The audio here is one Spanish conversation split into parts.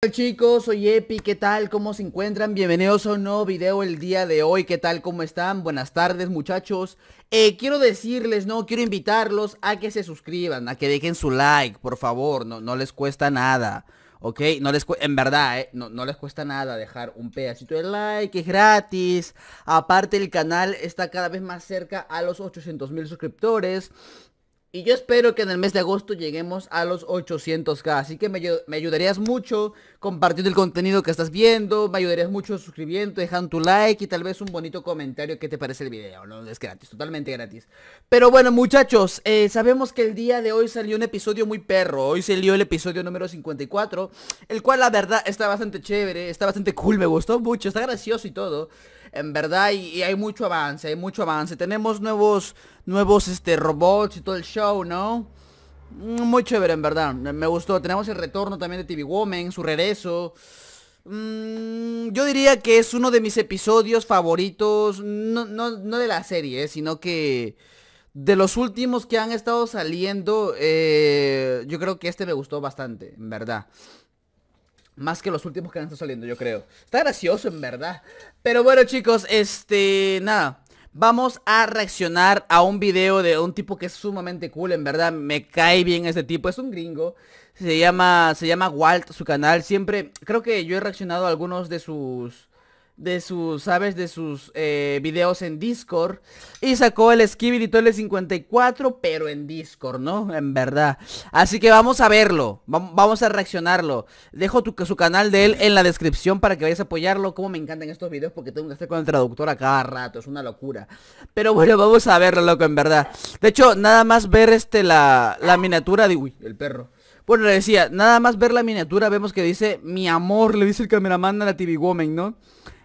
Hola chicos, soy Epi, ¿qué tal? ¿Cómo se encuentran? Bienvenidos a un nuevo video el día de hoy, ¿qué tal? ¿Cómo están? Buenas tardes muchachos eh, Quiero decirles, no, quiero invitarlos a que se suscriban, a que dejen su like, por favor, no, no les cuesta nada ¿ok? No les en verdad, ¿eh? no, no, les cuesta nada dejar un pedacito de like, es gratis. Aparte el canal está cada vez más cerca a los 800 mil suscriptores. Y yo espero que en el mes de agosto lleguemos a los 800k. Así que me, ayudarías mucho compartiendo el contenido que estás viendo. Me ayudarías mucho suscribiendo, dejando tu like y tal vez un bonito comentario que te parece el video. No es gratis, totalmente gratis. Pero bueno, muchachos, eh, sabemos que el día de hoy salió un episodio muy perro. Hoy salió el episodio número 54. El cual la verdad está bastante chévere, está bastante cool, me gustó mucho, está gracioso y todo en verdad, y, hay mucho avance, hay mucho avance. Tenemos nuevos, nuevos este, robots y todo el show, ¿no? Mm, muy chévere, en verdad. Me gustó. Tenemos el retorno también de TV Woman, su regreso. Mm, yo diría que es uno de mis episodios favoritos, no, de la serie, eh, sino que de los últimos que han estado saliendo, eh, yo creo que este me gustó bastante, en verdad. Más que los últimos que han estado saliendo, yo creo. Está gracioso, en verdad. Pero bueno, chicos, este... Nada. Vamos a reaccionar a un video de un tipo que es sumamente cool, en verdad. Me cae bien este tipo. Es un gringo. Se llama, se llama Walt, su canal. Siempre, creo que yo he reaccionado a algunos de sus de sus, ¿sabes? De sus eh, videos en Discord. Y sacó el Skibidi l 54, pero en Discord, ¿no? En verdad. Así que vamos a verlo. Vamos a reaccionarlo. Dejo su canal de él en la descripción para que vayas a apoyarlo. Como me encantan estos videos porque tengo que estar con el traductor a cada rato. Es una locura. Pero bueno, vamos a verlo, loco, en verdad. De hecho, nada más ver este la, miniatura de... Uy, el perro. Bueno, le decía, nada más ver la miniatura vemos que dice, mi amor, le dice el cameraman a la TV Woman, ¿no?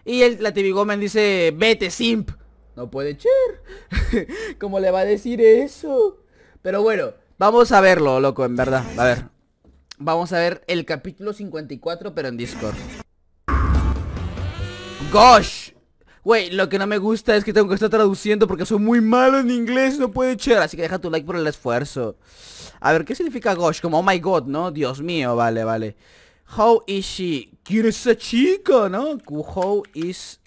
Y la TV Gómez dice, vete, simp. No puede echar, ¿Cómo le va a decir eso? Pero bueno, vamos a verlo, loco, en verdad. A ver. Vamos a ver el capítulo 54, pero en Discord. Gosh. Güey, lo que no me gusta es que tengo que estar traduciendo porque soy muy malo en inglés, no puede echar Así que deja tu like por el esfuerzo. A ver, ¿qué significa gosh? Como oh my god, ¿no? Dios mío, vale, vale. How is she? ¿Quién es esa chica, no? How is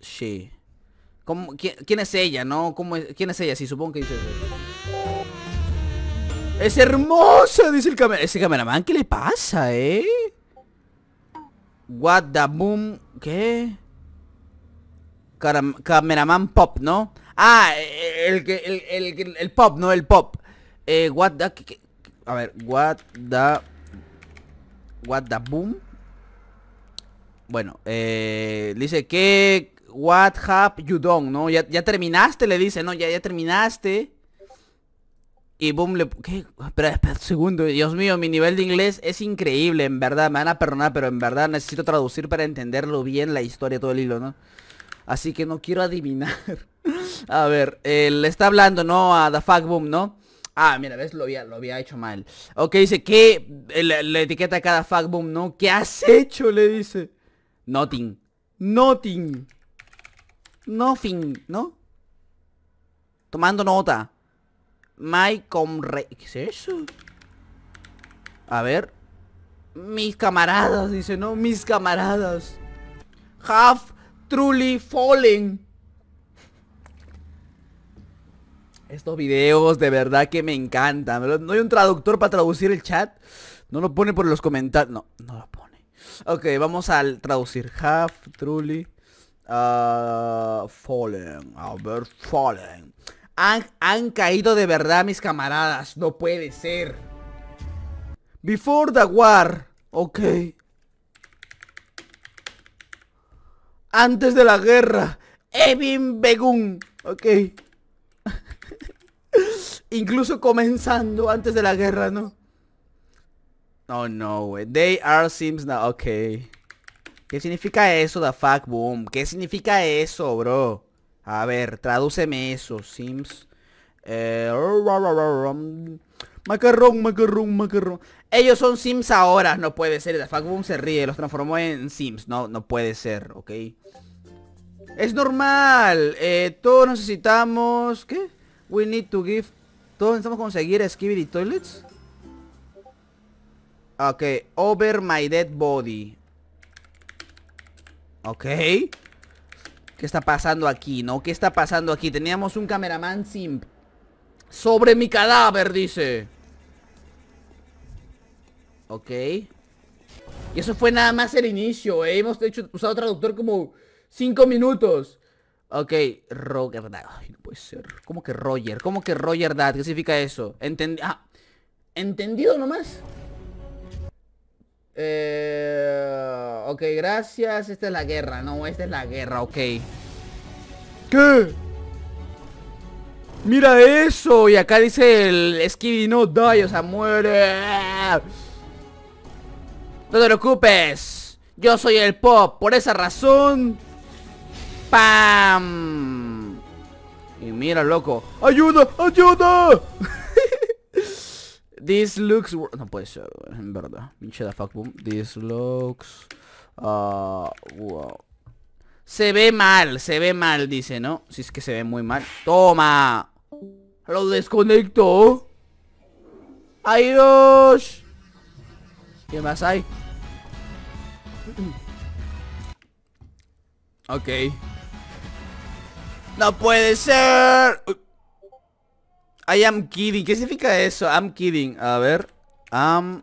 she? ¿Cómo, quién, es ella, no? ¿Cómo ¿Quién es ella? Sí, supongo que dice ¡Es hermosa! Dice el cameraman. Ese cameraman, ¿qué le pasa, eh? What the boom... ¿Qué? cameraman pop, ¿no? Ah, el que... El, el, el, pop, ¿no? El pop. Eh, what the... A ver, what the... What the boom. Bueno, eh, dice que What have you done, ¿no? Ya, terminaste, le dice, ¿no? Ya, ya terminaste. Y boom, le... ¿Qué? Espera, espera un segundo. Dios mío, mi nivel de inglés es increíble, en verdad. Me van a perdonar, pero en verdad necesito traducir para entenderlo bien la historia, todo el hilo, ¿no? Así que no quiero adivinar. a ver, él eh, le está hablando, ¿no? A The Fuck Boom, ¿no? Ah, mira, ves, lo había, lo había hecho mal. Ok, dice, ¿qué? La, etiqueta de cada fuckboom, ¿no? ¿Qué has hecho? Le dice. Nothing. Nothing. Nothing, ¿no? Tomando nota. My comre... ¿Qué es eso? A ver. Mis camaradas, dice, ¿no? Mis camaradas. Have truly fallen. Estos videos de verdad que me encantan. No hay un traductor para traducir el chat. No lo pone por los comentarios. No, no lo pone. Ok, vamos al traducir. Half, truly uh, fallen. ver, fallen. Han, han caído de verdad mis camaradas. No puede ser. Before the war. Ok. Antes de la guerra. Evin Begun. Ok. Incluso comenzando antes de la guerra, ¿no? Oh, no, güey. They are Sims now. Ok. ¿Qué significa eso, the fuck, boom? ¿Qué significa eso, bro? A ver, tradúceme eso, Sims. Eh, macarrón, macarrón, macarrón. Ellos son Sims ahora, no puede ser. The fuck, boom se ríe, los transformó en Sims. No, no puede ser, ok. Es normal. Eh, todos necesitamos... ¿Qué? We need to give... Todos necesitamos conseguir y Toilets. Ok. Over my dead body. Ok. ¿Qué está pasando aquí, no? ¿Qué está pasando aquí? Teníamos un cameraman simp. Sobre mi cadáver, dice. Ok. Y eso fue nada más el inicio, eh. Hemos hecho, usado traductor como Cinco minutos. Ok, Roger Dad. Ay, no puede ser. ¿Cómo que Roger? ¿Cómo que Roger Dad? ¿Qué significa eso? Entendi ah. ¿Entendido nomás? Eh, ok, gracias. Esta es la guerra. No, esta es la guerra, ok. ¿Qué? Mira eso. Y acá dice el Skibidi no die, o sea, muere. No te preocupes. Yo soy el pop. Por esa razón... ¡Pam! Y mira, loco. ¡Ayuda! ¡Ayuda! This looks... No puede ser, en verdad. Pinche da fuckboom. This looks... Uh, wow. Se ve mal, se ve mal, dice, ¿no? Si es que se ve muy mal. ¡Toma! Lo desconecto. ¡Adiós! ¿Qué más hay? ok. ¡No puede ser! I am kidding. ¿Qué significa eso? I'm kidding. A ver. I'm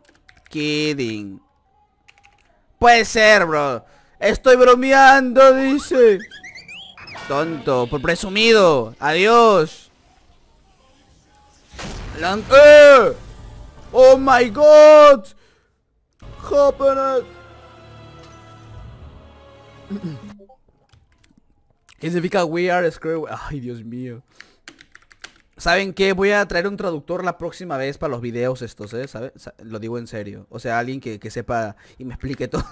kidding. Puede ser, bro. Estoy bromeando, dice. Tonto, por presumido. Adiós. ¡Eh! Oh my god. Happened. ¿Qué significa we are screw... Ay, Dios mío. ¿Saben qué? Voy a traer un traductor la próxima vez para los videos estos, ¿eh? Lo digo en serio. O sea, alguien que, sepa y me explique todo.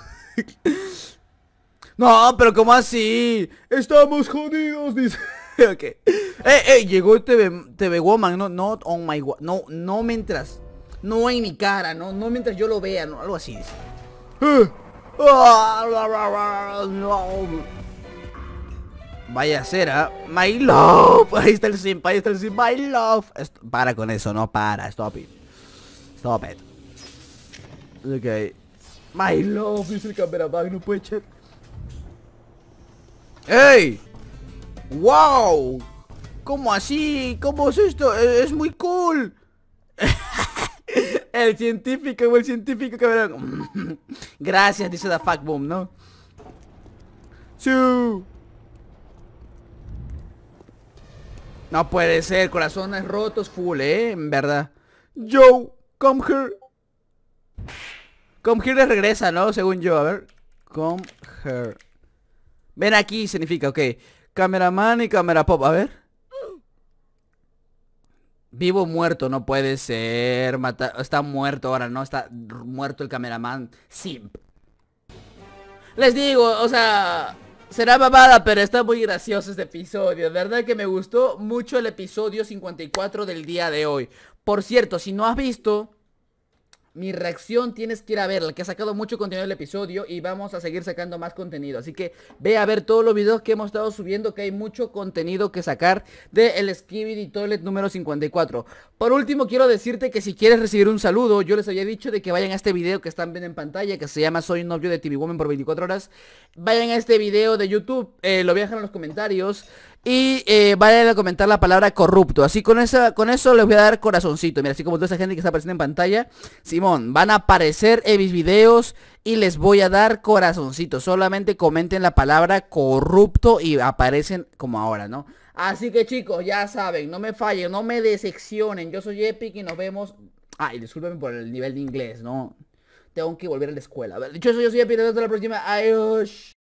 no, pero ¿cómo así? Estamos jodidos, dice. ok. Eh, eh, llegó TV, TV Woman. No, no, oh my... No, no mientras... No en mi cara, no, no mientras yo lo vea, no, algo así dice. Vaya cera. ¿ah? My love. Ahí está el simp, ahí está el simp. My love. para con eso, no para. Stop it. Stop it. Ok. My love, dice el bag no puede echar. ¡Ey! ¡Wow! ¿Cómo así? ¿Cómo es esto? E-, es, muy cool. el científico, el científico cabrón. Gracias, dice la Boom, ¿no? Two. No puede ser, corazones rotos full, ¿eh? En verdad. Joe, come here. Come here regresa, ¿no? Según yo, a ver. Come here. Ven aquí significa, ok. Cameraman y cámara pop, a ver. Vivo o muerto, no puede ser. Mata está muerto ahora, ¿no? Está muerto el cameraman. Simp. Les digo, o sea... Será babada, pero está muy gracioso este episodio. De verdad que me gustó mucho el episodio 54 del día de hoy. Por cierto, si no has visto mi reacción tienes que ir a verla, que ha sacado mucho contenido del episodio y vamos a seguir sacando más contenido. Así que ve a ver todos los videos que hemos estado subiendo, que hay mucho contenido que sacar de el Skibidi Toilet número 54. Por último, quiero decirte que si quieres recibir un saludo, yo les había dicho de que vayan a este video que están viendo en pantalla, que se llama Soy novio de TV Woman por 24 horas. Vayan a este video de YouTube, eh, lo viajan en los comentarios. Y eh, vayan a comentar la palabra corrupto. Así con, esa, con eso les voy a dar corazoncito. Mira, así como toda esa gente que está apareciendo en pantalla. Simón, van a aparecer en mis videos y les voy a dar corazoncito. Solamente comenten la palabra corrupto y aparecen como ahora, ¿no? Así que chicos, ya saben, no me fallen, no me decepcionen. Yo soy Epic y nos vemos. Ay, discúlpenme por el nivel de inglés, ¿no? Tengo que volver a la escuela. Dicho eso, yo soy Epic, hasta la próxima. Adiós.